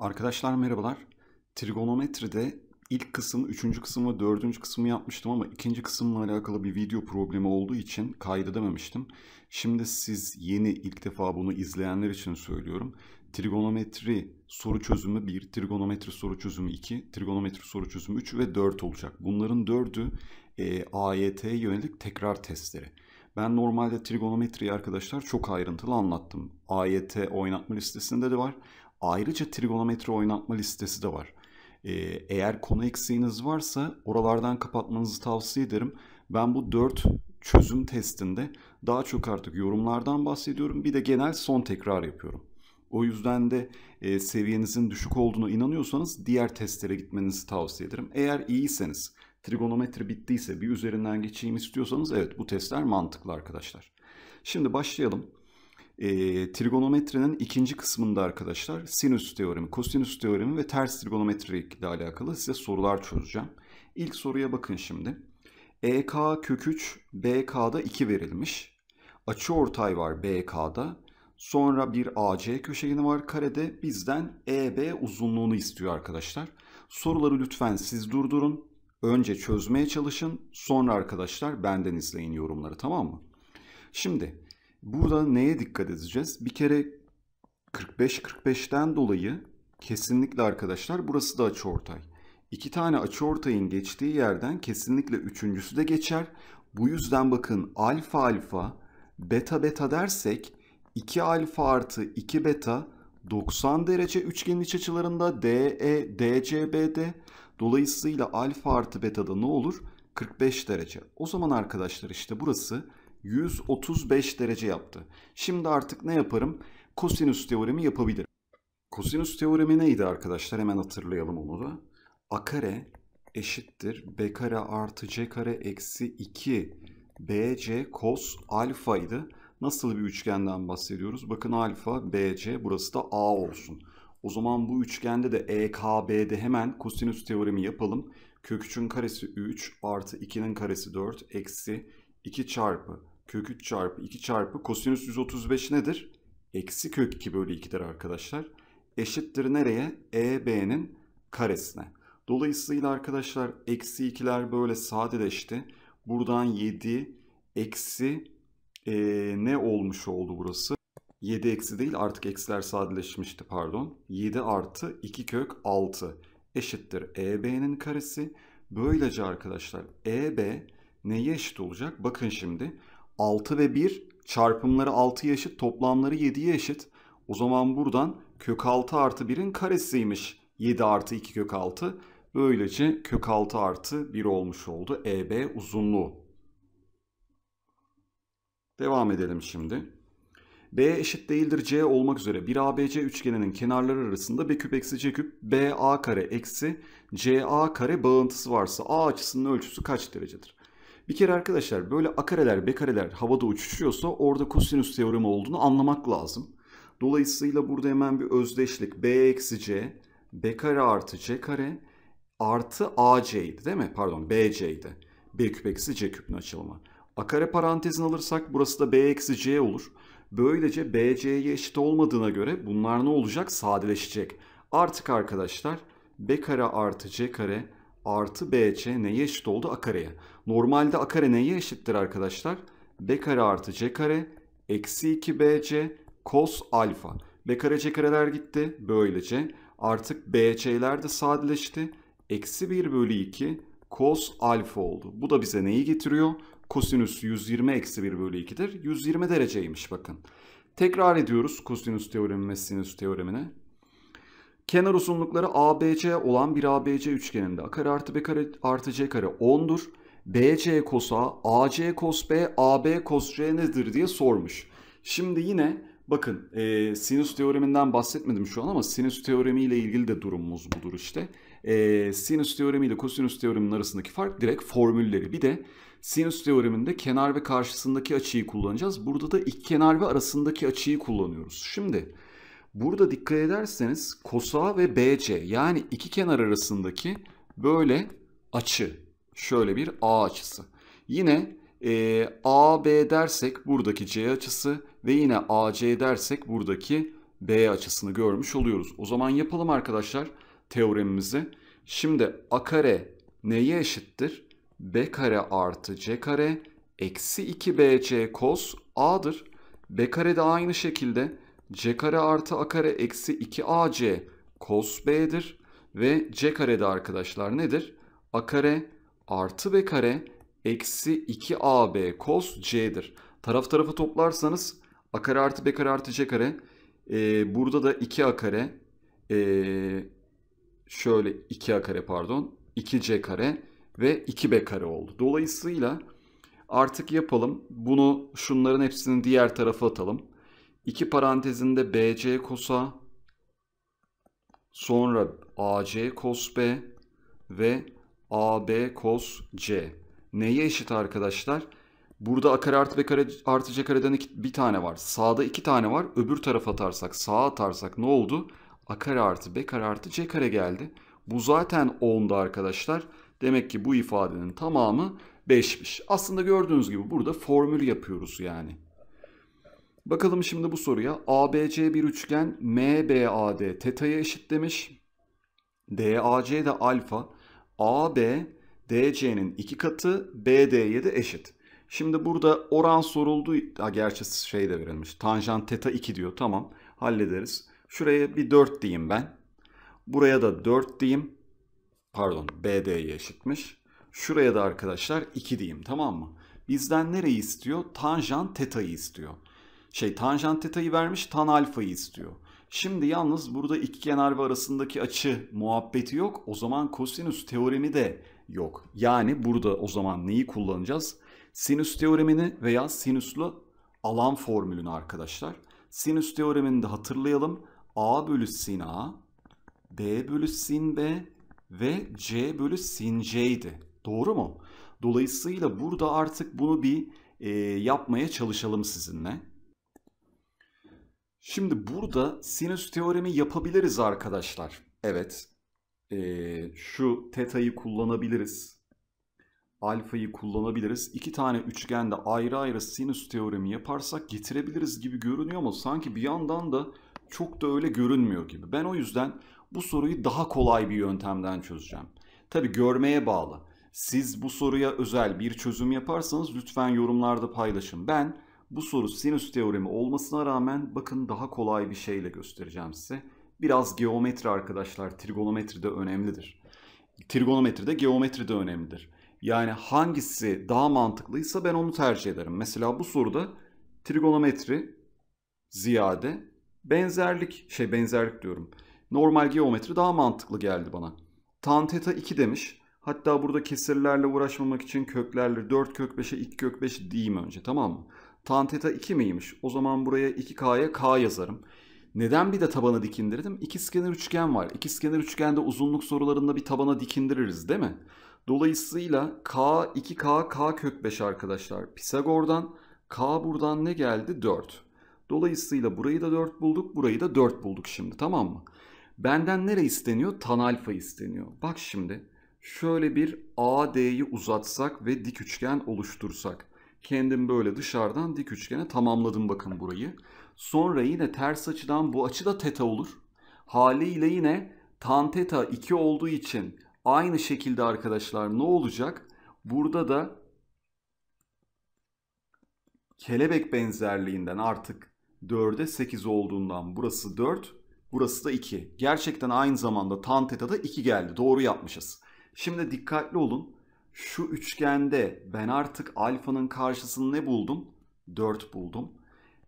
Arkadaşlar merhabalar. Trigonometride ilk kısım, üçüncü kısım ve dördüncü kısımı yapmıştım ama ikinci kısımla alakalı bir video problemi olduğu için kaydedememiştim. Şimdi siz yeni ilk defa bunu izleyenler için söylüyorum. Trigonometri soru çözümü 1, trigonometri soru çözümü 2, trigonometri soru çözümü 3 ve 4 olacak. Bunların 4'ü e, AYT'ye yönelik tekrar testleri. Ben normalde trigonometriyi arkadaşlar çok ayrıntılı anlattım. AYT oynatma listesinde de var. Ayrıca trigonometri oynatma listesi de var. Ee, eğer konu eksiğiniz varsa oralardan kapatmanızı tavsiye ederim. Ben bu 4 çözüm testinde daha çok artık yorumlardan bahsediyorum. Bir de genel son tekrar yapıyorum. O yüzden de e, seviyenizin düşük olduğunu inanıyorsanız diğer testlere gitmenizi tavsiye ederim. Eğer iyiyseniz, trigonometri bittiyse bir üzerinden geçeyim istiyorsanız evet bu testler mantıklı arkadaşlar. Şimdi başlayalım. E, trigonometrinin ikinci kısmında arkadaşlar sinüs teoremi, kosinüs teoremi ve ters trigonometri ile alakalı size sorular çözeceğim. İlk soruya bakın şimdi. EK kök 3 BK'da 2 verilmiş. Açı ortay var BK'da. Sonra bir AC köşegeni var karede. Bizden EB uzunluğunu istiyor arkadaşlar. Soruları lütfen siz durdurun. Önce çözmeye çalışın. Sonra arkadaşlar benden izleyin yorumları tamam mı? Şimdi Burada neye dikkat edeceğiz? Bir kere 45-45'ten dolayı kesinlikle arkadaşlar burası da açıortay. İki tane açıortayın geçtiği yerden kesinlikle üçüncüsü de geçer. Bu yüzden bakın alfa alfa, beta beta dersek 2 alfa artı 2 beta 90 derece üçgenin iç açılarında DE, DCB'de. Dolayısıyla alfa artı beta da ne olur? 45 derece. O zaman arkadaşlar işte burası 135 derece yaptı. Şimdi artık ne yaparım? Kosinüs teoremi yapabilirim. Kosinüs teoremi neydi arkadaşlar? Hemen hatırlayalım onu da. A kare eşittir b kare artı c kare eksi 2 bc kos alfaydı. Nasıl bir üçgenden bahsediyoruz? Bakın alfa, bc burası da a olsun. O zaman bu üçgende de EKB'de hemen kosinüs teoremi yapalım. Kök 3'ün karesi 3 artı 2'nin karesi 4 eksi 2 çarpı kök 3 çarpı 2 çarpı kosinüs 135 nedir? Eksi kök 2 bölü 2'dir arkadaşlar. Eşittir nereye? EB'nin karesine. Dolayısıyla arkadaşlar eksi 2'ler böyle sadeleşti. Buradan 7 eksi e, ne olmuş oldu burası? 7 eksi değil artık eksiler sadeleşmişti pardon. 7 artı 2 kök 6 eşittir EB'nin karesi. Böylece arkadaşlar EB neye eşit olacak? Bakın şimdi 6 ve 1 çarpımları 6'ya eşit toplamları 7'ye eşit. O zaman buradan kök 6 artı 1'in karesiymiş. 7 artı 2 kök 6. Böylece kök 6 artı 1 olmuş oldu EB uzunluğu. Devam edelim şimdi. B eşit değildir C olmak üzere bir ABC üçgeninin kenarları arasında B küp eksi C küp BA kare eksi CA kare bağıntısı varsa A açısının ölçüsü kaç derecedir? Bir kere arkadaşlar böyle akareler bekareler havada uçuşuyorsa orada kosinüs teoremi olduğunu anlamak lazım. Dolayısıyla burada hemen bir özdeşlik. B eksi C, B kare artı C kare artı AC'ydi değil mi? Pardon BC'ydi. B küp eksi C küpün açılımı. A kare parantezini alırsak burası da B eksi C olur. Böylece BC'ye eşit olmadığına göre bunlar ne olacak? Sadeleşecek. Artık arkadaşlar B kare artı C kare artı bc neye eşit oldu? A kareye. Normalde a kare neye eşittir arkadaşlar? b kare artı c kare eksi 2bc kos alfa. b kare c kareler gitti. Böylece artık bc'ler de sadeleşti. Eksi 1 bölü 2 kos alfa oldu. Bu da bize neyi getiriyor? Kosinüs 120 eksi 1 bölü 2'dir. 120 dereceymiş bakın. Tekrar ediyoruz kosinüs teoremi ve sinüs teoremine. Kenar uzunlukları ABC olan bir ABC üçgeninde A kare artı B kare artı C kare 10'dur. BC kos A, AC kos B, AB kos C nedir diye sormuş. Şimdi yine bakın e, sinüs teoreminden bahsetmedim şu an ama sinüs teoremiyle ilgili de durumumuz budur işte. E, sinüs teoremi ile kosinüs teoreminin arasındaki fark direkt formülleri. Bir de sinüs teoreminde kenar ve karşısındaki açıyı kullanacağız. Burada da iki kenar ve arasındaki açıyı kullanıyoruz. Şimdi... Burada dikkat ederseniz kosa ve BC yani iki kenar arasındaki böyle açı. Şöyle bir A açısı. Yine e, AB dersek buradaki C açısı ve yine AC dersek buradaki B açısını görmüş oluyoruz. O zaman yapalım arkadaşlar teoremimizi. Şimdi A kare neye eşittir? B kare artı C kare eksi 2BC kos A'dır. B kare de aynı şekilde c kare artı a kare eksi 2ac cos b'dir. Ve c kare de arkadaşlar nedir? a kare artı b kare eksi 2ab cos c'dir. Taraf tarafa toplarsanız a kare artı b kare artı c kare. Ee, burada da 2a kare. Ee, şöyle 2a kare pardon. 2c kare ve 2b kare oldu. Dolayısıyla artık yapalım. Bunu şunların hepsinin diğer tarafı atalım. 2 parantezinde BC kosa sonra AC kos B ve AB kos C. Neye eşit arkadaşlar? Burada a kare artı B kare artı C kareden iki, bir tane var. Sağda iki tane var. Öbür tarafa atarsak, sağa atarsak ne oldu? A kare artı B kare artı C kare geldi. Bu zaten 10'da arkadaşlar. Demek ki bu ifadenin tamamı 5'miş. Aslında gördüğünüz gibi burada formül yapıyoruz yani. Bakalım şimdi bu soruya. ABC bir üçgen MBAD teta'ya eşit demiş. DAC de alfa. AB DC'nin iki katı BD'ye de eşit. Şimdi burada oran soruldu. Ha, gerçi şey de verilmiş. Tanjant teta 2 diyor. Tamam hallederiz. Şuraya bir 4 diyeyim ben. Buraya da 4 diyeyim. Pardon BD'ye eşitmiş. Şuraya da arkadaşlar 2 diyeyim tamam mı? Bizden nereyi istiyor? Tanjant teta'yı istiyor şey tanjant teta'yı vermiş tan alfayı istiyor. Şimdi yalnız burada iki kenar ve arasındaki açı muhabbeti yok. O zaman kosinüs teoremi de yok. Yani burada o zaman neyi kullanacağız? Sinüs teoremini veya sinüslü alan formülünü arkadaşlar. Sinüs teoremini de hatırlayalım. A bölü sin A, B bölü sin B ve C bölü sin C'ydi. Doğru mu? Dolayısıyla burada artık bunu bir e, yapmaya çalışalım sizinle. Şimdi burada sinüs teoremi yapabiliriz arkadaşlar. Evet. Ee, şu teta'yı kullanabiliriz. Alfa'yı kullanabiliriz. İki tane üçgende ayrı ayrı sinüs teoremi yaparsak getirebiliriz gibi görünüyor ama sanki bir yandan da çok da öyle görünmüyor gibi. Ben o yüzden bu soruyu daha kolay bir yöntemden çözeceğim. Tabi görmeye bağlı. Siz bu soruya özel bir çözüm yaparsanız lütfen yorumlarda paylaşın. Ben bu soru sinüs teoremi olmasına rağmen bakın daha kolay bir şeyle göstereceğim size. Biraz geometri arkadaşlar trigonometri de önemlidir. Trigonometri de geometri de önemlidir. Yani hangisi daha mantıklıysa ben onu tercih ederim. Mesela bu soruda trigonometri ziyade benzerlik şey benzerlik diyorum. Normal geometri daha mantıklı geldi bana. Tan teta 2 demiş. Hatta burada kesirlerle uğraşmamak için köklerle 4 kök 5'e 2 kök 5 diyeyim önce tamam mı? Tan teta 2 miymiş? O zaman buraya 2K'ya K yazarım. Neden bir de tabana dikindirdim? İki skener üçgen var. İki skener üçgende uzunluk sorularında bir tabana dikindiririz değil mi? Dolayısıyla K 2K K kök 5 arkadaşlar. Pisagor'dan K buradan ne geldi? 4. Dolayısıyla burayı da 4 bulduk. Burayı da 4 bulduk şimdi tamam mı? Benden nere isteniyor? Tan alfa isteniyor. Bak şimdi şöyle bir AD'yi uzatsak ve dik üçgen oluştursak. Kendim böyle dışarıdan dik üçgene tamamladım bakın burayı. Sonra yine ters açıdan bu açı da teta olur. Haliyle yine tan teta 2 olduğu için aynı şekilde arkadaşlar ne olacak? Burada da kelebek benzerliğinden artık 4'e 8 olduğundan burası 4, burası da 2. Gerçekten aynı zamanda tan teta da 2 geldi. Doğru yapmışız. Şimdi dikkatli olun şu üçgende ben artık alfanın karşısını ne buldum? 4 buldum.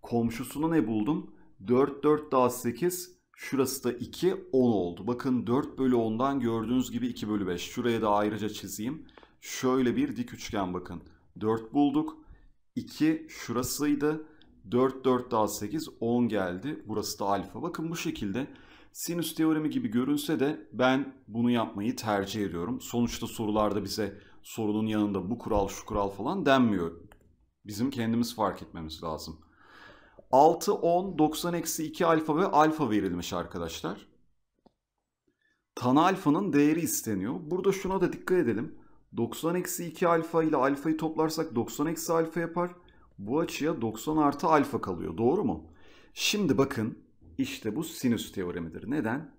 Komşusunu ne buldum? 4, 4 daha 8. Şurası da 2, 10 oldu. Bakın 4 bölü 10'dan gördüğünüz gibi 2 bölü 5. Şuraya da ayrıca çizeyim. Şöyle bir dik üçgen bakın. 4 bulduk. 2 şurasıydı. 4, 4 daha 8, 10 geldi. Burası da alfa. Bakın bu şekilde sinüs teoremi gibi görünse de ben bunu yapmayı tercih ediyorum. Sonuçta sorularda bize sorunun yanında bu kural şu kural falan denmiyor. Bizim kendimiz fark etmemiz lazım. 6, 10, 90 eksi 2 alfa ve alfa verilmiş arkadaşlar. Tan alfanın değeri isteniyor. Burada şuna da dikkat edelim. 90 eksi 2 alfa ile alfayı toplarsak 90 eksi alfa yapar. Bu açıya 90 artı alfa kalıyor. Doğru mu? Şimdi bakın işte bu sinüs teoremidir. Neden?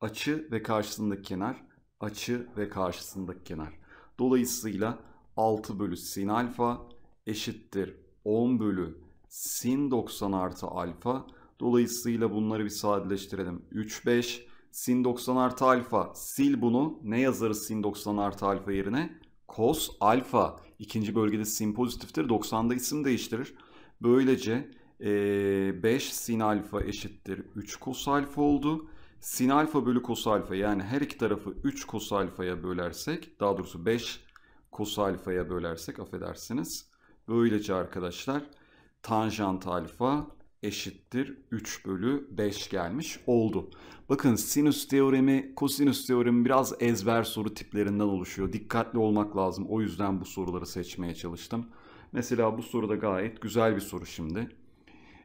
Açı ve karşısındaki kenar, açı ve karşısındaki kenar. Dolayısıyla 6 bölü sin alfa eşittir 10 bölü sin 90 artı alfa. Dolayısıyla bunları bir sadeleştirelim. 3, 5 sin 90 artı alfa sil bunu. Ne yazarız sin 90 artı alfa yerine? Kos alfa. İkinci bölgede sin pozitiftir. 90'da isim değiştirir. Böylece e, 5 sin alfa eşittir 3 kos alfa oldu sin alfa bölü kos alfa yani her iki tarafı 3 kos alfaya bölersek daha doğrusu 5 kos alfaya bölersek affedersiniz. Böylece arkadaşlar tanjant alfa eşittir 3 bölü 5 gelmiş oldu. Bakın sinüs teoremi, kosinüs teoremi biraz ezber soru tiplerinden oluşuyor. Dikkatli olmak lazım. O yüzden bu soruları seçmeye çalıştım. Mesela bu soruda gayet güzel bir soru şimdi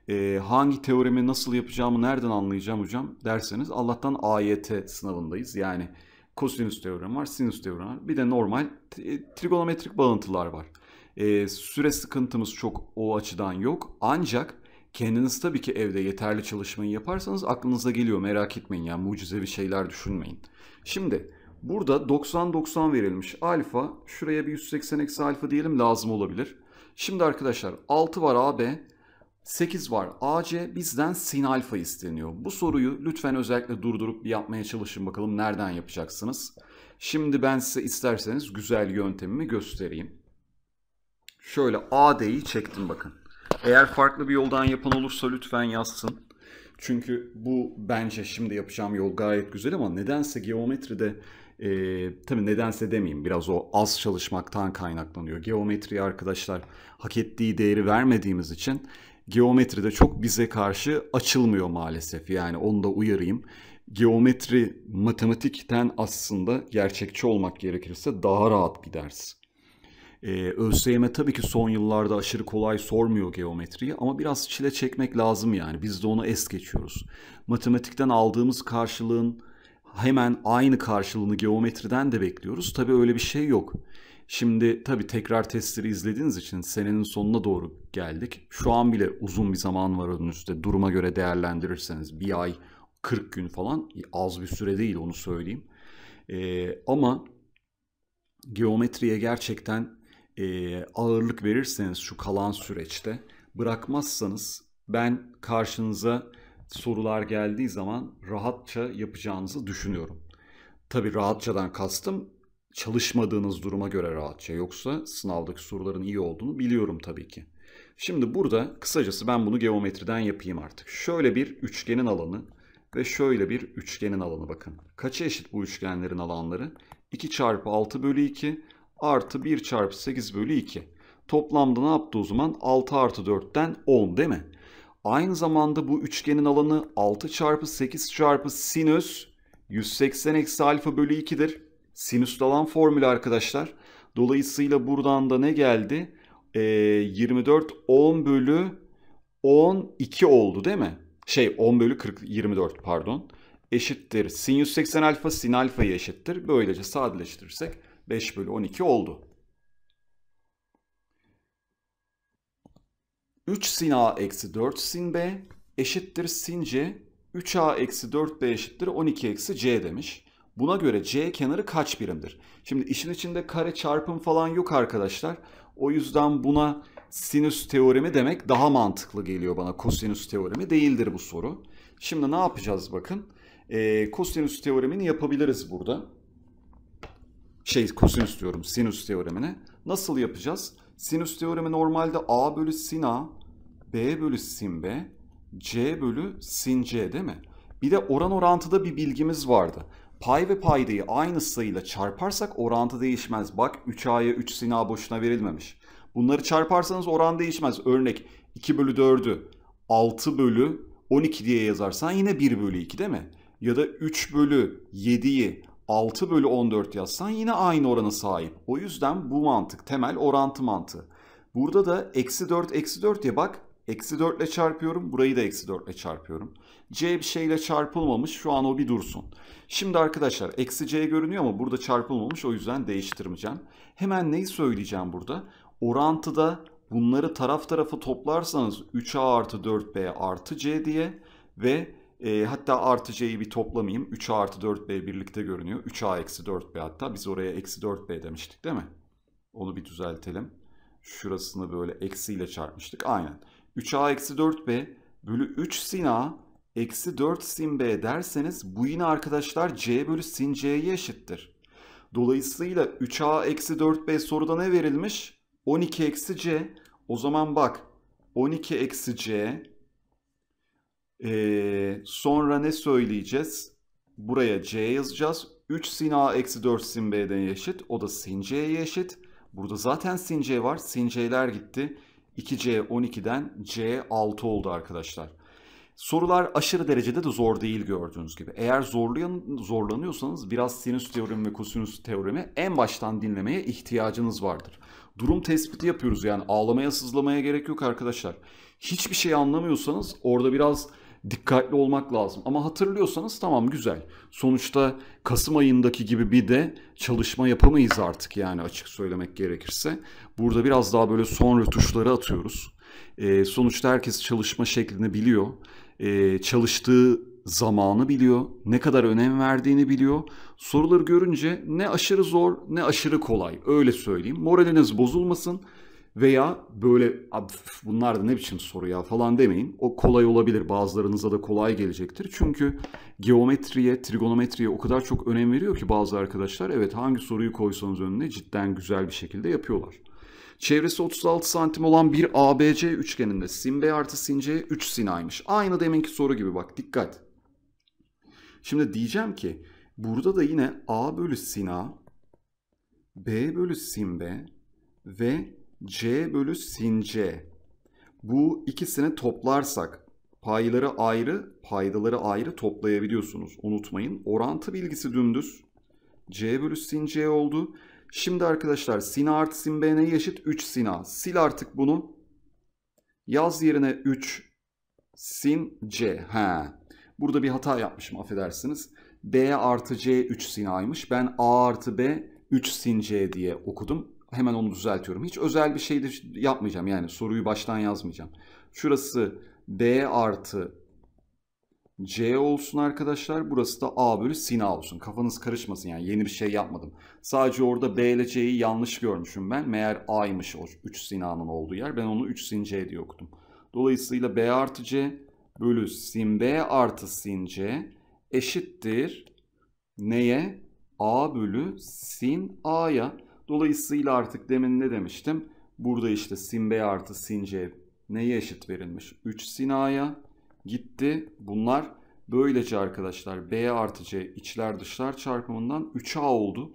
e, hangi teoremi nasıl yapacağımı nereden anlayacağım hocam derseniz Allah'tan AYT sınavındayız. Yani kosinüs teoremi var, sinüs teoremi var. Bir de normal e, trigonometrik bağıntılar var. E, süre sıkıntımız çok o açıdan yok. Ancak kendiniz tabii ki evde yeterli çalışmayı yaparsanız aklınıza geliyor merak etmeyin ya yani mucizevi şeyler düşünmeyin. Şimdi burada 90-90 verilmiş alfa şuraya bir 180 eksi alfa diyelim lazım olabilir. Şimdi arkadaşlar 6 var AB 8 var. AC bizden sin alfa isteniyor. Bu soruyu lütfen özellikle durdurup yapmaya çalışın bakalım nereden yapacaksınız. Şimdi ben size isterseniz güzel yöntemimi göstereyim. Şöyle AD'yi çektim bakın. Eğer farklı bir yoldan yapan olursa lütfen yazsın. Çünkü bu bence şimdi yapacağım yol gayet güzel ama nedense geometride e, tabii nedense demeyeyim biraz o az çalışmaktan kaynaklanıyor. Geometri arkadaşlar hak ettiği değeri vermediğimiz için geometride çok bize karşı açılmıyor maalesef. Yani onu da uyarayım. Geometri matematikten aslında gerçekçi olmak gerekirse daha rahat bir ders. Ee, ÖSYM tabii ki son yıllarda aşırı kolay sormuyor geometriyi ama biraz çile çekmek lazım yani. Biz de onu es geçiyoruz. Matematikten aldığımız karşılığın hemen aynı karşılığını geometriden de bekliyoruz. Tabii öyle bir şey yok. Şimdi tabii tekrar testleri izlediğiniz için senenin sonuna doğru geldik. Şu an bile uzun bir zaman var onun üstte. Duruma göre değerlendirirseniz bir ay, 40 gün falan e, az bir süre değil onu söyleyeyim. Ee, ama geometriye gerçekten e, ağırlık verirseniz şu kalan süreçte bırakmazsanız ben karşınıza sorular geldiği zaman rahatça yapacağınızı düşünüyorum. Tabi rahatçadan kastım çalışmadığınız duruma göre rahatça. Yoksa sınavdaki soruların iyi olduğunu biliyorum tabii ki. Şimdi burada kısacası ben bunu geometriden yapayım artık. Şöyle bir üçgenin alanı ve şöyle bir üçgenin alanı bakın. Kaça eşit bu üçgenlerin alanları? 2 çarpı 6 bölü 2 artı 1 çarpı 8 bölü 2. Toplamda ne yaptı o zaman? 6 artı 4'ten 10 değil mi? Aynı zamanda bu üçgenin alanı 6 çarpı 8 çarpı sinüs 180 eksi alfa bölü 2'dir sinüs alan formül arkadaşlar. Dolayısıyla buradan da ne geldi? E, 24 10 bölü 12 oldu değil mi? Şey 10 bölü 40 24 pardon. Eşittir. sinüs 80 alfa sin alfayı eşittir. Böylece sadeleştirirsek 5 bölü 12 oldu. 3 sin a eksi 4 sin b eşittir sin c. 3a eksi 4b eşittir 12 eksi c demiş. Buna göre C kenarı kaç birimdir? Şimdi işin içinde kare çarpım falan yok arkadaşlar. O yüzden buna sinüs teoremi demek daha mantıklı geliyor bana. Kosinüs teoremi değildir bu soru. Şimdi ne yapacağız bakın. E, kosinüs teoremini yapabiliriz burada. Şey kosinüs diyorum sinüs teoremini. Nasıl yapacağız? Sinüs teoremi normalde A bölü sin A, B bölü sin B, C bölü sin C değil mi? Bir de oran orantıda bir bilgimiz vardı. Pay ve paydayı aynı sayıyla çarparsak orantı değişmez. Bak 3a'ya 3 sina boşuna verilmemiş. Bunları çarparsanız oran değişmez. Örnek 2 bölü 4'ü 6 bölü 12 diye yazarsan yine 1 bölü 2 değil mi? Ya da 3 bölü 7'yi 6 bölü 14 yazsan yine aynı oranı sahip. O yüzden bu mantık temel orantı mantığı. Burada da eksi 4 eksi 4 diye bak. Eksi 4 ile çarpıyorum. Burayı da eksi 4 ile çarpıyorum. C bir şeyle çarpılmamış. Şu an o bir dursun. Şimdi arkadaşlar eksi C görünüyor ama burada çarpılmamış. O yüzden değiştirmeyeceğim. Hemen neyi söyleyeceğim burada? Orantıda bunları taraf tarafa toplarsanız 3A artı 4B artı C diye ve e, hatta artı C'yi bir toplamayayım. 3A artı 4B birlikte görünüyor. 3A eksi 4B hatta. Biz oraya eksi 4B demiştik değil mi? Onu bir düzeltelim. Şurasını böyle eksiyle çarpmıştık. Aynen. 3A eksi 4B bölü 3 sin A eksi 4 sin b derseniz bu yine arkadaşlar c bölü sin c'ye eşittir. Dolayısıyla 3a eksi 4b soruda ne verilmiş? 12 eksi c. O zaman bak 12 eksi c ee, sonra ne söyleyeceğiz? Buraya c yazacağız. 3 sin a eksi 4 sin b'den eşit. O da sin c'ye eşit. Burada zaten sin c var. Sin c'ler gitti. 2c 12'den c 6 oldu arkadaşlar. Sorular aşırı derecede de zor değil gördüğünüz gibi. Eğer zorlayan, zorlanıyorsanız biraz sinüs teoremi ve kosinüs teoremi en baştan dinlemeye ihtiyacınız vardır. Durum tespiti yapıyoruz yani ağlamaya sızlamaya gerek yok arkadaşlar. Hiçbir şey anlamıyorsanız orada biraz dikkatli olmak lazım. Ama hatırlıyorsanız tamam güzel. Sonuçta Kasım ayındaki gibi bir de çalışma yapamayız artık yani açık söylemek gerekirse. Burada biraz daha böyle son rötuşları atıyoruz. E, sonuçta herkes çalışma şeklini biliyor. E, çalıştığı zamanı biliyor, ne kadar önem verdiğini biliyor. Soruları görünce ne aşırı zor ne aşırı kolay öyle söyleyeyim. Moraliniz bozulmasın veya böyle bunlar da ne biçim soru ya falan demeyin. O kolay olabilir bazılarınıza da kolay gelecektir. Çünkü geometriye, trigonometriye o kadar çok önem veriyor ki bazı arkadaşlar. Evet hangi soruyu koysanız önüne cidden güzel bir şekilde yapıyorlar. Çevresi 36 santim olan bir ABC üçgeninde sin B artı sin C 3 sin A'ymış. Aynı deminki soru gibi bak dikkat. Şimdi diyeceğim ki burada da yine A bölü sin A, B bölü sin B ve c bölü sin c. Bu ikisini toplarsak payları ayrı, paydaları ayrı toplayabiliyorsunuz. Unutmayın orantı bilgisi dümdüz. c bölü sin c oldu. Şimdi arkadaşlar sin a artı sin b neye eşit? 3 sin a. Sil artık bunu. Yaz yerine 3 sin c. Ha. Burada bir hata yapmışım affedersiniz. b artı c 3 sin a'ymış. Ben a artı b 3 sin c diye okudum hemen onu düzeltiyorum. Hiç özel bir şey de yapmayacağım yani soruyu baştan yazmayacağım. Şurası D artı C olsun arkadaşlar. Burası da A bölü sin A olsun. Kafanız karışmasın yani yeni bir şey yapmadım. Sadece orada B ile C'yi yanlış görmüşüm ben. Meğer A'ymış o 3 sin A'nın olduğu yer. Ben onu 3 sin C diye okudum. Dolayısıyla B artı C bölü sin B artı sin C eşittir neye? A bölü sin A'ya. Dolayısıyla artık demin ne demiştim? Burada işte sin b artı sin c neye eşit verilmiş? 3 sin a'ya gitti. Bunlar böylece arkadaşlar b artı c içler dışlar çarpımından 3a oldu.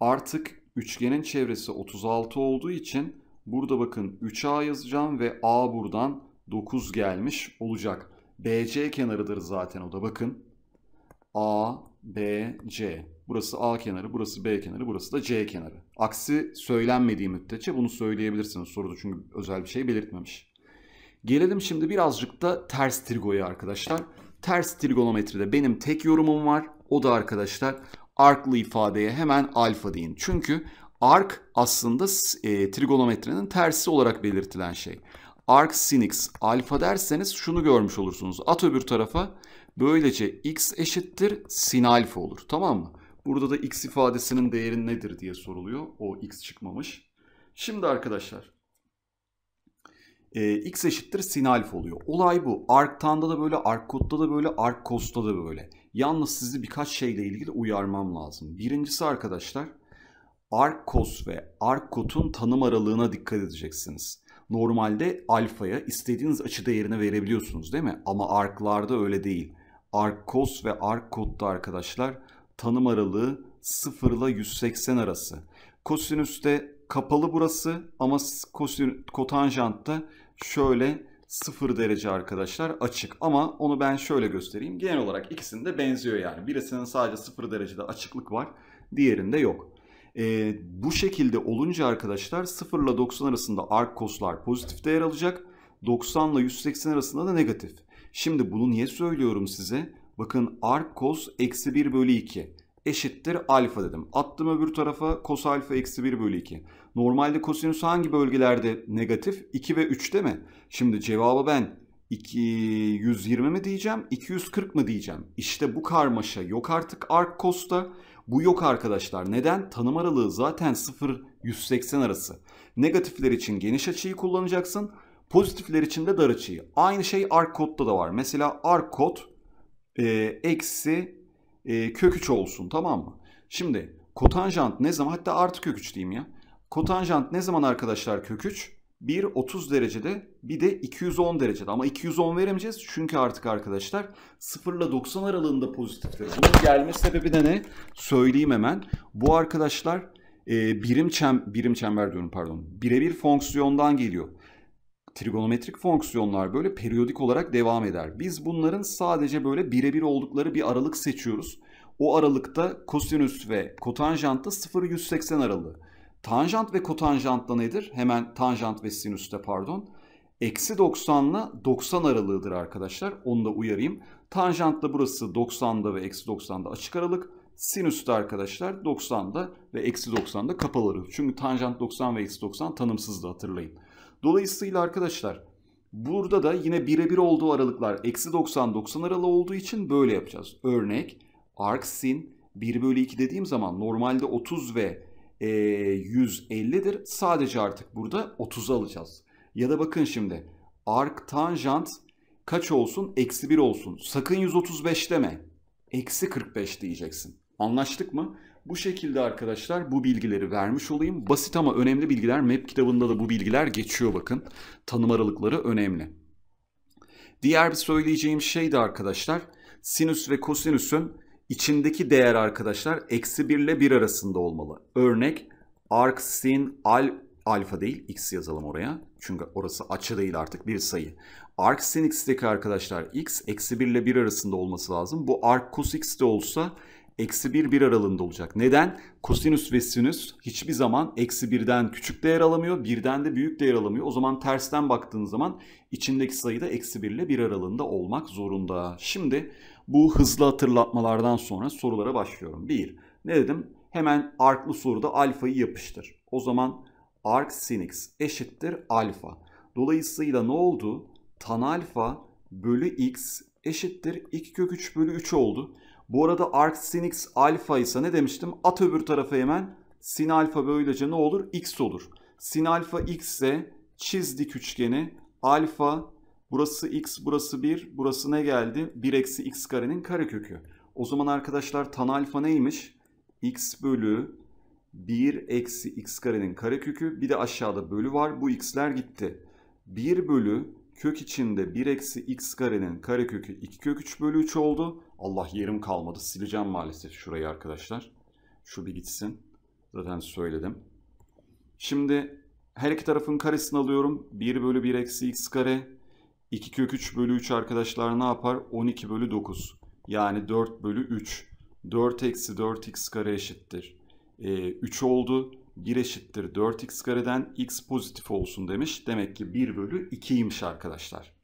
Artık üçgenin çevresi 36 olduğu için burada bakın 3a yazacağım ve a buradan 9 gelmiş olacak. BC kenarıdır zaten o da bakın. A, B, C. Burası A kenarı, burası B kenarı, burası da C kenarı. Aksi söylenmediği müddetçe bunu söyleyebilirsiniz soruda çünkü özel bir şey belirtmemiş. Gelelim şimdi birazcık da ters trigoya arkadaşlar. Ters trigonometride benim tek yorumum var. O da arkadaşlar arklı ifadeye hemen alfa deyin. Çünkü ark aslında e, trigonometrenin tersi olarak belirtilen şey. Arc sin x alfa derseniz şunu görmüş olursunuz. At öbür tarafa böylece x eşittir sin alfa olur tamam mı? Burada da x ifadesinin değeri nedir diye soruluyor. O x çıkmamış. Şimdi arkadaşlar e, x eşittir sin alfa oluyor. Olay bu. Arctan'da da böyle, Arcot'ta da böyle, Arccos'ta da böyle. Yalnız sizi birkaç şeyle ilgili uyarmam lazım. Birincisi arkadaşlar Arccos ve Arcot'un tanım aralığına dikkat edeceksiniz. Normalde alfaya istediğiniz açı değerini verebiliyorsunuz değil mi? Ama arklarda öyle değil. Arccos ve Arcot'ta arkadaşlar tanım aralığı 0 ile 180 arası. Kosinüste kapalı burası ama kosin, kotanjantta şöyle 0 derece arkadaşlar açık. Ama onu ben şöyle göstereyim. Genel olarak ikisinde benziyor yani. Birisinin sadece 0 derecede açıklık var. Diğerinde yok. E, bu şekilde olunca arkadaşlar 0 ile 90 arasında arc koslar pozitif değer alacak. 90 ile 180 arasında da negatif. Şimdi bunu niye söylüyorum size? Bakın arc cos eksi 1 bölü 2 eşittir alfa dedim. Attım öbür tarafa cos alfa eksi 1 bölü 2. Normalde kosinüs hangi bölgelerde negatif? 2 ve 3 3'te mi? Şimdi cevabı ben 220 mi diyeceğim 240 mı diyeceğim. İşte bu karmaşa yok artık arc cos'ta. Bu yok arkadaşlar. Neden? Tanım aralığı zaten 0-180 arası. Negatifler için geniş açıyı kullanacaksın. Pozitifler için de dar açıyı. Aynı şey arc code'da da var. Mesela arc code e, eksi e, kök 3 olsun tamam mı? Şimdi kotanjant ne zaman hatta artı kök 3 diyeyim ya. Kotanjant ne zaman arkadaşlar kök 3? Bir 30 derecede bir de 210 derecede ama 210 veremeyeceğiz çünkü artık arkadaşlar 0 ile 90 aralığında pozitiftir. Bunun gelme sebebi de ne? Söyleyeyim hemen. Bu arkadaşlar e, birim, çem, birim çember diyorum pardon. Birebir fonksiyondan geliyor trigonometrik fonksiyonlar böyle periyodik olarak devam eder. Biz bunların sadece böyle birebir oldukları bir aralık seçiyoruz. O aralıkta kosinüs ve kotanjantta 0-180 aralığı. Tanjant ve kotanjantta nedir? Hemen tanjant ve sinüste pardon. Eksi 90 ile 90 aralığıdır arkadaşlar. Onu da uyarayım. Tanjantta burası 90'da ve eksi 90'da açık aralık. Sinüste arkadaşlar 90'da ve eksi 90'da kapalı aralık. Çünkü tanjant 90 ve eksi 90 tanımsızdı hatırlayın. Dolayısıyla arkadaşlar burada da yine birebir olduğu aralıklar eksi 90 90 aralığı olduğu için böyle yapacağız. Örnek arcsin 1 bölü 2 dediğim zaman normalde 30 ve e, 150'dir. Sadece artık burada 30'u alacağız. Ya da bakın şimdi arc tanjant kaç olsun? Eksi 1 olsun. Sakın 135 deme. Eksi 45 diyeceksin. Anlaştık mı? Bu şekilde arkadaşlar bu bilgileri vermiş olayım. Basit ama önemli bilgiler. Map kitabında da bu bilgiler geçiyor bakın. Tanım aralıkları önemli. Diğer bir söyleyeceğim şey de arkadaşlar sinüs ve kosinüsün içindeki değer arkadaşlar eksi 1 ile 1 arasında olmalı. Örnek arc sin al alfa değil x yazalım oraya. Çünkü orası açı değil artık bir sayı. Arc sin x'teki arkadaşlar x eksi 1 ile 1 arasında olması lazım. Bu arc cos x de olsa eksi 1 1 aralığında olacak. Neden? Kosinüs ve sinüs hiçbir zaman eksi 1'den küçük değer alamıyor. birden de büyük değer alamıyor. O zaman tersten baktığın zaman içindeki sayı da eksi 1 ile 1 aralığında olmak zorunda. Şimdi bu hızlı hatırlatmalardan sonra sorulara başlıyorum. 1. Ne dedim? Hemen arklı soruda alfayı yapıştır. O zaman arc sin x eşittir alfa. Dolayısıyla ne oldu? Tan alfa bölü x eşittir 2 kök 3 bölü 3 oldu. Bu arada arc sin x alfa ise ne demiştim? At öbür tarafa hemen sin alfa böylece ne olur? X olur. Sin alfa x ise çizdik üçgeni. Alfa burası x burası 1 burası ne geldi? 1 eksi x karenin karekökü. O zaman arkadaşlar tan alfa neymiş? x bölü 1 eksi x karenin karekökü bir de aşağıda bölü var bu x'ler gitti. 1 bölü kök içinde 1 eksi x karenin karekökü 2 kök 3 bölü 3 oldu. Allah yerim kalmadı. Sileceğim maalesef şurayı arkadaşlar. Şu bir gitsin. Zaten söyledim. Şimdi her iki tarafın karesini alıyorum. 1 bölü 1 eksi x kare. 2 kök 3 bölü 3 arkadaşlar ne yapar? 12 bölü 9. Yani 4 bölü 3. 4 eksi 4x kare eşittir. E, ee, 3 oldu. 1 eşittir 4x kareden x pozitif olsun demiş. Demek ki 1 bölü 2'ymiş arkadaşlar.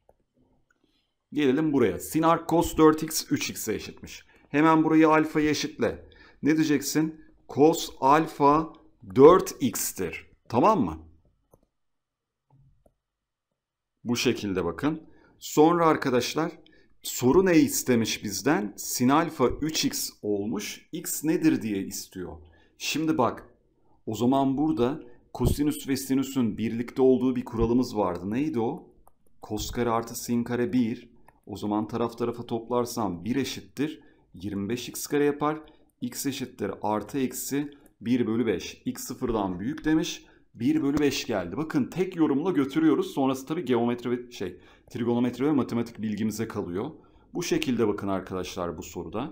Gelelim buraya. Sinar arc cos 4x 3x'e eşitmiş. Hemen burayı alfaya eşitle. Ne diyeceksin? Cos alfa 4x'tir. Tamam mı? Bu şekilde bakın. Sonra arkadaşlar soru ne istemiş bizden? Sin alfa 3x olmuş. X nedir diye istiyor. Şimdi bak. O zaman burada kosinüs ve sinüsün birlikte olduğu bir kuralımız vardı. Neydi o? Kos kare artı sin kare 1 o zaman taraf tarafa toplarsam 1 eşittir 25x kare yapar. x eşittir artı eksi 1 bölü 5. x sıfırdan büyük demiş. 1 bölü 5 geldi. Bakın tek yorumla götürüyoruz. Sonrası tabii geometri ve şey trigonometri ve matematik bilgimize kalıyor. Bu şekilde bakın arkadaşlar bu soruda.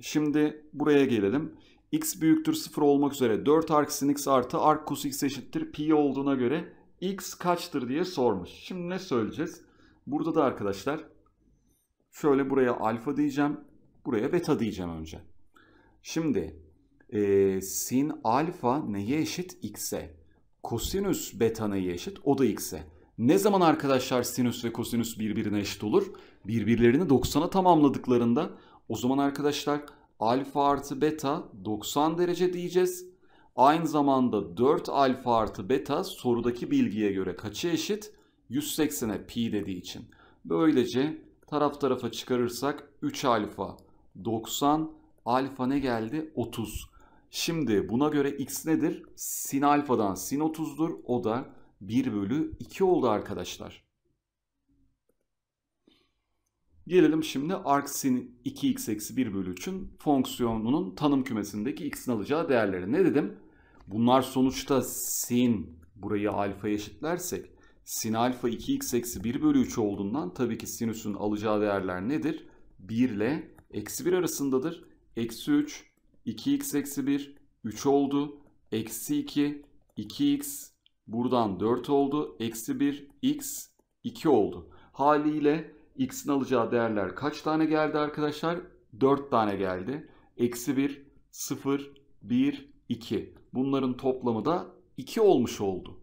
Şimdi buraya gelelim. x büyüktür 0 olmak üzere 4 arc sin x artı arc cos x eşittir pi olduğuna göre x kaçtır diye sormuş. Şimdi ne söyleyeceğiz? Burada da arkadaşlar Şöyle buraya alfa diyeceğim. Buraya beta diyeceğim önce. Şimdi e, sin alfa neye eşit? X'e. Kosinüs beta neye eşit? O da X'e. Ne zaman arkadaşlar sinüs ve kosinüs birbirine eşit olur? Birbirlerini 90'a tamamladıklarında o zaman arkadaşlar alfa artı beta 90 derece diyeceğiz. Aynı zamanda 4 alfa artı beta sorudaki bilgiye göre kaça eşit? 180'e pi dediği için. Böylece taraf tarafa çıkarırsak 3 alfa 90 alfa ne geldi 30. Şimdi buna göre x nedir? Sin alfadan sin 30'dur. O da 1 bölü 2 oldu arkadaşlar. Gelelim şimdi arcsin 2x eksi 1 bölü 3'ün fonksiyonunun tanım kümesindeki x'in alacağı değerleri. Ne dedim? Bunlar sonuçta sin burayı alfa eşitlersek sin alfa 2x eksi 1 bölü 3 olduğundan tabii ki sinüsün alacağı değerler nedir? 1 ile eksi 1 arasındadır. Eksi 3, 2x eksi 1, 3 oldu. Eksi 2, 2x, buradan 4 oldu. Eksi 1, x, 2 oldu. Haliyle x'in alacağı değerler kaç tane geldi arkadaşlar? 4 tane geldi. Eksi 1, 0, 1, 2. Bunların toplamı da 2 olmuş oldu.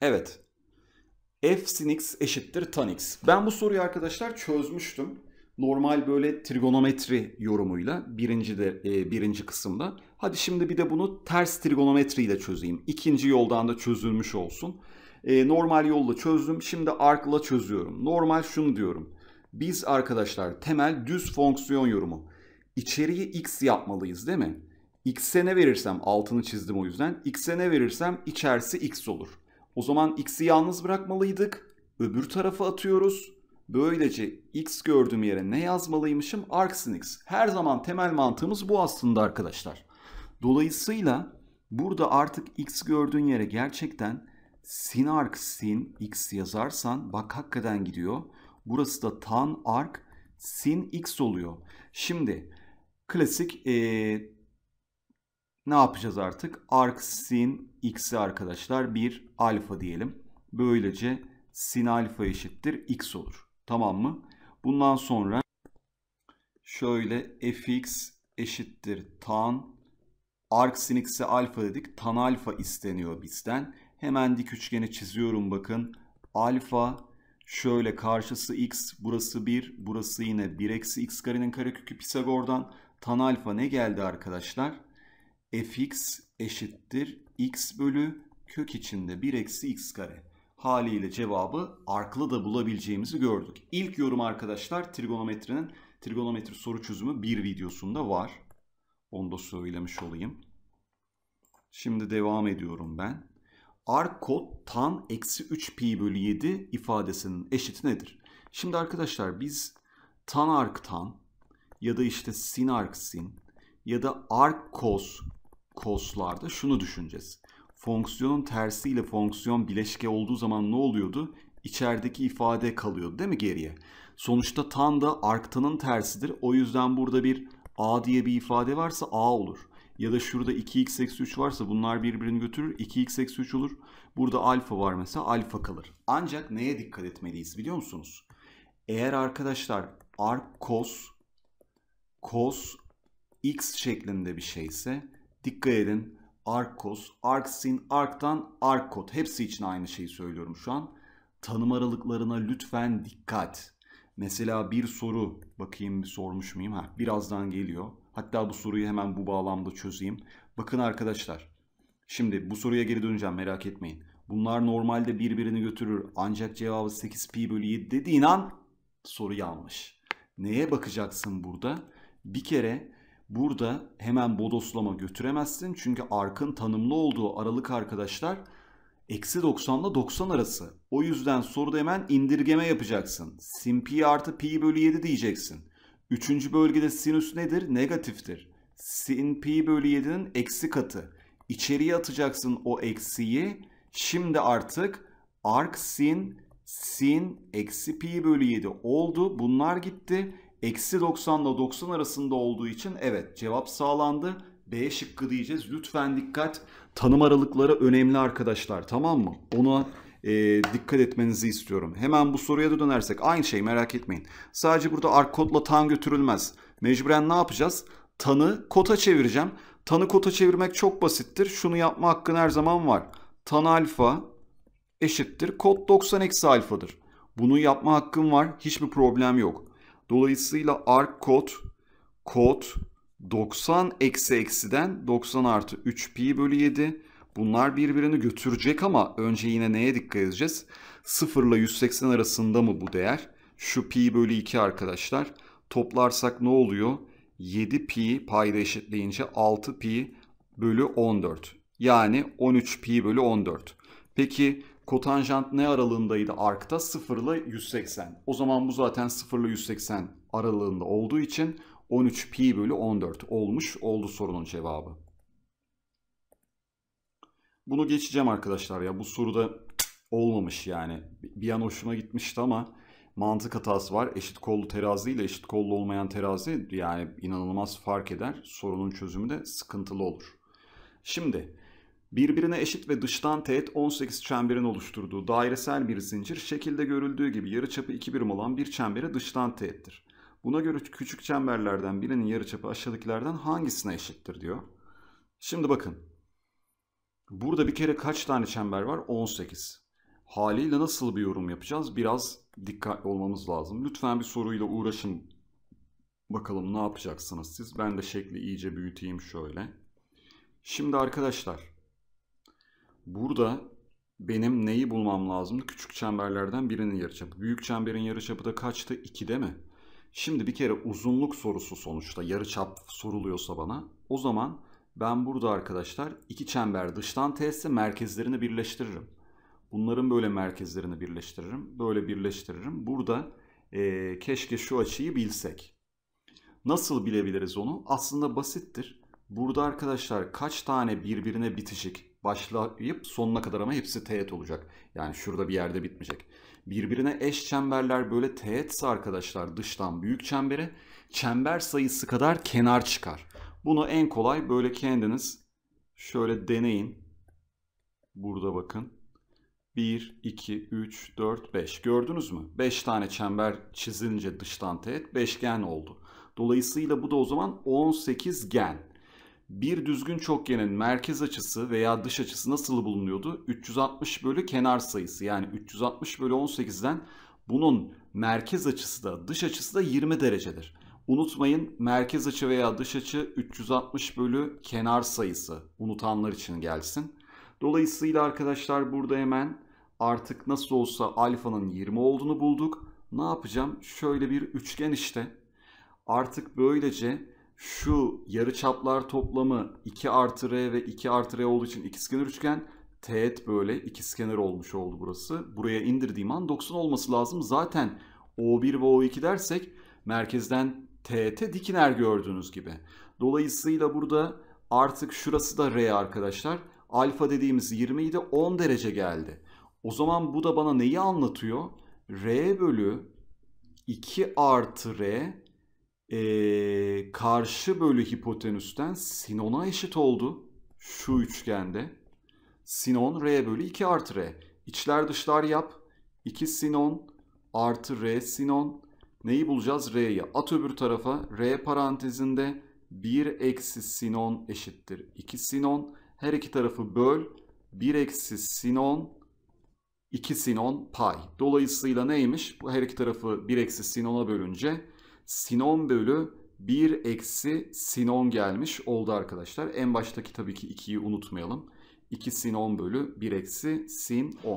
Evet. F sin x eşittir tan x. Ben bu soruyu arkadaşlar çözmüştüm. Normal böyle trigonometri yorumuyla birinci, de, e, birinci kısımda. Hadi şimdi bir de bunu ters trigonometriyle çözeyim. İkinci yoldan da çözülmüş olsun. E, normal yolla çözdüm. Şimdi arkla çözüyorum. Normal şunu diyorum. Biz arkadaşlar temel düz fonksiyon yorumu. İçeriği x yapmalıyız değil mi? X'e ne verirsem altını çizdim o yüzden. X'e ne verirsem içerisi x olur. O zaman x'i yalnız bırakmalıydık. Öbür tarafa atıyoruz. Böylece x gördüğüm yere ne yazmalıymışım? Arksin x. Her zaman temel mantığımız bu aslında arkadaşlar. Dolayısıyla burada artık x gördüğün yere gerçekten sin arc sin x yazarsan bak hakikaten gidiyor. Burası da tan arc sin x oluyor. Şimdi klasik e, ne yapacağız artık? Arc sin x'i arkadaşlar bir alfa diyelim. Böylece sin alfa eşittir x olur. Tamam mı? Bundan sonra şöyle fx eşittir tan arc sin x'e alfa dedik. Tan alfa isteniyor bizden. Hemen dik üçgeni çiziyorum bakın. Alfa şöyle karşısı x burası 1 burası yine 1 eksi x karenin karekökü Pisagor'dan tan alfa ne geldi arkadaşlar? fx eşittir x bölü kök içinde 1 eksi x kare. Haliyle cevabı arklı da bulabileceğimizi gördük. İlk yorum arkadaşlar trigonometrinin trigonometri soru çözümü 1 videosunda var. Onu da söylemiş olayım. Şimdi devam ediyorum ben. Arkot tan eksi 3 pi bölü 7 ifadesinin eşiti nedir? Şimdi arkadaşlar biz tan ark tan ya da işte sin ark sin ya da ark cos koslarda şunu düşüneceğiz. Fonksiyonun tersi ile fonksiyon bileşke olduğu zaman ne oluyordu? İçerideki ifade kalıyordu değil mi geriye? Sonuçta tan da arktanın tersidir. O yüzden burada bir a diye bir ifade varsa a olur. Ya da şurada 2x eksi 3 varsa bunlar birbirini götürür. 2x eksi 3 olur. Burada alfa var mesela alfa kalır. Ancak neye dikkat etmeliyiz biliyor musunuz? Eğer arkadaşlar arc cos cos x şeklinde bir şeyse Dikkat edin. Arcos, Arcsin, Arc'tan Arcot. Hepsi için aynı şeyi söylüyorum şu an. Tanım aralıklarına lütfen dikkat. Mesela bir soru bakayım sormuş muyum? Ha, birazdan geliyor. Hatta bu soruyu hemen bu bağlamda çözeyim. Bakın arkadaşlar. Şimdi bu soruya geri döneceğim merak etmeyin. Bunlar normalde birbirini götürür. Ancak cevabı 8 pi bölü 7 dediğin an soru yanlış. Neye bakacaksın burada? Bir kere Burada hemen bodoslama götüremezsin. Çünkü arkın tanımlı olduğu aralık arkadaşlar eksi 90 ile 90 arası. O yüzden soruda hemen indirgeme yapacaksın. Sin pi artı pi bölü 7 diyeceksin. Üçüncü bölgede sinüs nedir? Negatiftir. Sin pi bölü 7'nin eksi katı. İçeriye atacaksın o eksiyi. Şimdi artık arc sin sin eksi pi bölü 7 oldu. Bunlar gitti eksi 90 ile 90 arasında olduğu için evet cevap sağlandı. B şıkkı diyeceğiz. Lütfen dikkat. Tanım aralıkları önemli arkadaşlar tamam mı? Ona e, dikkat etmenizi istiyorum. Hemen bu soruya da dönersek aynı şey merak etmeyin. Sadece burada ark kodla tan götürülmez. Mecburen ne yapacağız? Tanı kota çevireceğim. Tanı kota çevirmek çok basittir. Şunu yapma hakkın her zaman var. Tan alfa eşittir. Kod 90 eksi alfadır. Bunu yapma hakkın var. Hiçbir problem yok. Dolayısıyla arc kod kod 90 eksi eksiden 90 artı 3 pi bölü 7. Bunlar birbirini götürecek ama önce yine neye dikkat edeceğiz? 0 ile 180 arasında mı bu değer? Şu pi bölü 2 arkadaşlar. Toplarsak ne oluyor? 7 pi payda eşitleyince 6 pi bölü 14. Yani 13 pi bölü 14. Peki kotanjant ne aralığındaydı arkta 0 ile 180. O zaman bu zaten 0 ile 180 aralığında olduğu için 13 pi bölü 14 olmuş oldu sorunun cevabı. Bunu geçeceğim arkadaşlar ya bu soruda olmamış yani. Bir an hoşuma gitmişti ama mantık hatası var. Eşit kollu terazi ile eşit kollu olmayan terazi yani inanılmaz fark eder. Sorunun çözümü de sıkıntılı olur. Şimdi Birbirine eşit ve dıştan teğet 18 çemberin oluşturduğu dairesel bir zincir şekilde görüldüğü gibi yarıçapı 2 birim olan bir çembere dıştan teğettir. Buna göre küçük çemberlerden birinin yarıçapı aşağıdakilerden hangisine eşittir diyor. Şimdi bakın. Burada bir kere kaç tane çember var? 18. Haliyle nasıl bir yorum yapacağız? Biraz dikkatli olmamız lazım. Lütfen bir soruyla uğraşın. Bakalım ne yapacaksınız siz? Ben de şekli iyice büyüteyim şöyle. Şimdi arkadaşlar Burada benim neyi bulmam lazım? Küçük çemberlerden birinin yarıçapı. Büyük çemberin yarıçapı da kaçtı? 2'de mi? Şimdi bir kere uzunluk sorusu sonuçta yarıçap soruluyorsa bana o zaman ben burada arkadaşlar iki çember dıştan teğetse merkezlerini birleştiririm. Bunların böyle merkezlerini birleştiririm. Böyle birleştiririm. Burada e, keşke şu açıyı bilsek. Nasıl bilebiliriz onu? Aslında basittir. Burada arkadaşlar kaç tane birbirine bitişik başlayıp sonuna kadar ama hepsi teğet olacak. Yani şurada bir yerde bitmeyecek. Birbirine eş çemberler böyle teğetse arkadaşlar dıştan büyük çembere çember sayısı kadar kenar çıkar. Bunu en kolay böyle kendiniz şöyle deneyin. Burada bakın. 1, 2, 3, 4, 5. Gördünüz mü? 5 tane çember çizince dıştan teğet beşgen oldu. Dolayısıyla bu da o zaman 18 gen bir düzgün çokgenin merkez açısı veya dış açısı nasıl bulunuyordu? 360 bölü kenar sayısı yani 360 bölü 18'den bunun merkez açısı da dış açısı da 20 derecedir. Unutmayın merkez açı veya dış açı 360 bölü kenar sayısı unutanlar için gelsin. Dolayısıyla arkadaşlar burada hemen artık nasıl olsa alfanın 20 olduğunu bulduk. Ne yapacağım? Şöyle bir üçgen işte. Artık böylece şu yarı çaplar toplamı 2 artı R ve 2 artı R olduğu için ikizkenar üçgen teğet böyle ikizkenar olmuş oldu burası. Buraya indirdiğim an 90 olması lazım. Zaten O1 ve O2 dersek merkezden teğete dikiner gördüğünüz gibi. Dolayısıyla burada artık şurası da R arkadaşlar. Alfa dediğimiz 20 idi 10 derece geldi. O zaman bu da bana neyi anlatıyor? R bölü 2 artı R e, karşı bölü hipotenüsten sinona eşit oldu şu üçgende. Sinon r bölü 2 artı r. İçler dışlar yap. 2 sinon artı r sinon. Neyi bulacağız? R'yi. At öbür tarafa. R parantezinde 1 eksi sinon eşittir. 2 sinon. Her iki tarafı böl. 1 eksi sinon 2 sinon pay. Dolayısıyla neymiş? Bu her iki tarafı 1 eksi sinona bölünce sin 10 bölü 1 eksi sin 10 gelmiş oldu arkadaşlar. En baştaki tabii ki 2'yi unutmayalım. 2 sin 10 bölü 1 eksi sin 10.